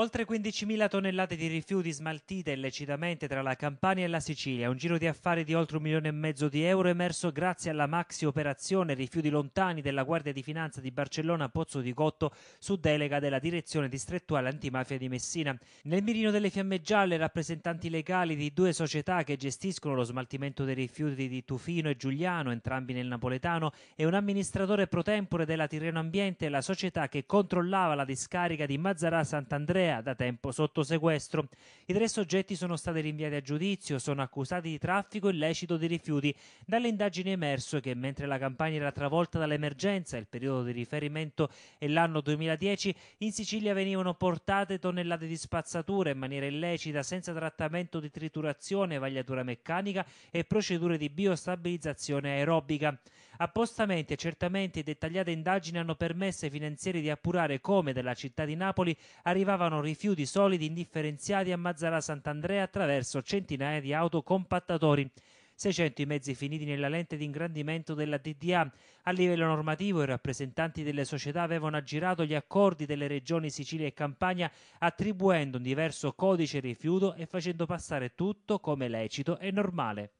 Oltre 15.000 tonnellate di rifiuti smaltite illecitamente tra la Campania e la Sicilia, un giro di affari di oltre un milione e mezzo di euro emerso grazie alla maxi operazione rifiuti lontani della Guardia di Finanza di Barcellona Pozzo di Cotto su delega della Direzione Distrettuale Antimafia di Messina. Nel mirino delle fiamme gialle rappresentanti legali di due società che gestiscono lo smaltimento dei rifiuti di Tufino e Giuliano, entrambi nel napoletano, e un amministratore pro tempore della Tirreno Ambiente, la società che controllava la discarica di Mazzarà Sant'Andrea Europea, da tempo sotto sequestro. I tre soggetti sono stati rinviati a giudizio, sono accusati di traffico illecito di rifiuti. Dalle indagini è emerso che mentre la campagna era travolta dall'emergenza, il periodo di riferimento è l'anno 2010, in Sicilia venivano portate tonnellate di spazzatura in maniera illecita, senza trattamento di triturazione, vagliatura meccanica e procedure di biostabilizzazione aerobica. Appostamente e certamente dettagliate indagini hanno permesso ai finanzieri di appurare come dalla città di Napoli arrivavano rifiuti solidi indifferenziati a Mazzara Sant'Andrea attraverso centinaia di autocompattatori. 600 i mezzi finiti nella lente di ingrandimento della DDA. A livello normativo i rappresentanti delle società avevano aggirato gli accordi delle regioni Sicilia e Campania attribuendo un diverso codice rifiuto e facendo passare tutto come lecito e normale.